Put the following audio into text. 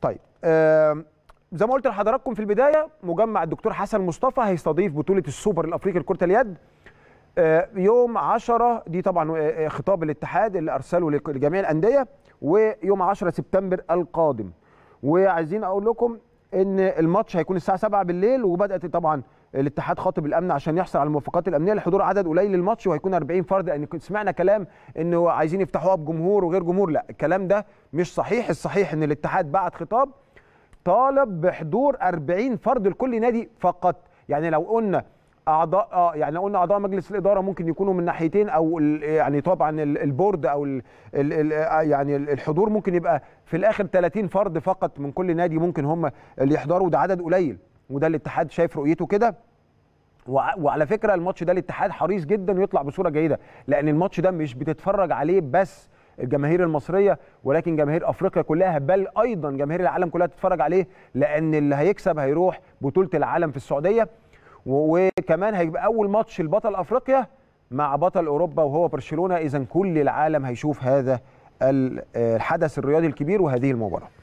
طيب آه زي ما قلت لحضراتكم في البدايه مجمع الدكتور حسن مصطفى هيستضيف بطوله السوبر الافريقي لكره اليد آه يوم 10 دي طبعا آه، آه، خطاب الاتحاد اللي ارسله لجميع الانديه ويوم 10 سبتمبر القادم وعايزين اقول لكم ان الماتش هيكون الساعه 7 بالليل وبدات طبعا الاتحاد خاطب الامن عشان يحصل على الموافقات الامنيه لحضور عدد قليل للماتش وهيكون 40 فرد لان يعني سمعنا كلام انه عايزين يفتحوها بجمهور وغير جمهور لا الكلام ده مش صحيح الصحيح ان الاتحاد بعت خطاب طالب بحضور 40 فرد لكل نادي فقط يعني لو قلنا اعضاء اه يعني قلنا اعضاء مجلس الاداره ممكن يكونوا من ناحيتين او يعني طبعا البورد او الـ الـ آه، يعني الحضور ممكن يبقى في الاخر 30 فرد فقط من كل نادي ممكن هم اللي يحضروا وده عدد قليل وده الاتحاد شايف رؤيته كده وعلى فكره الماتش ده الاتحاد حريص جدا يطلع بصوره جيده لان الماتش ده مش بتتفرج عليه بس الجماهير المصريه ولكن جماهير افريقيا كلها بل ايضا جماهير العالم كلها تتفرج عليه لان اللي هيكسب هيروح بطوله العالم في السعوديه وكمان هيبقى اول ماتش لبطل افريقيا مع بطل اوروبا وهو برشلونه اذا كل العالم هيشوف هذا الحدث الرياضي الكبير وهذه المباراه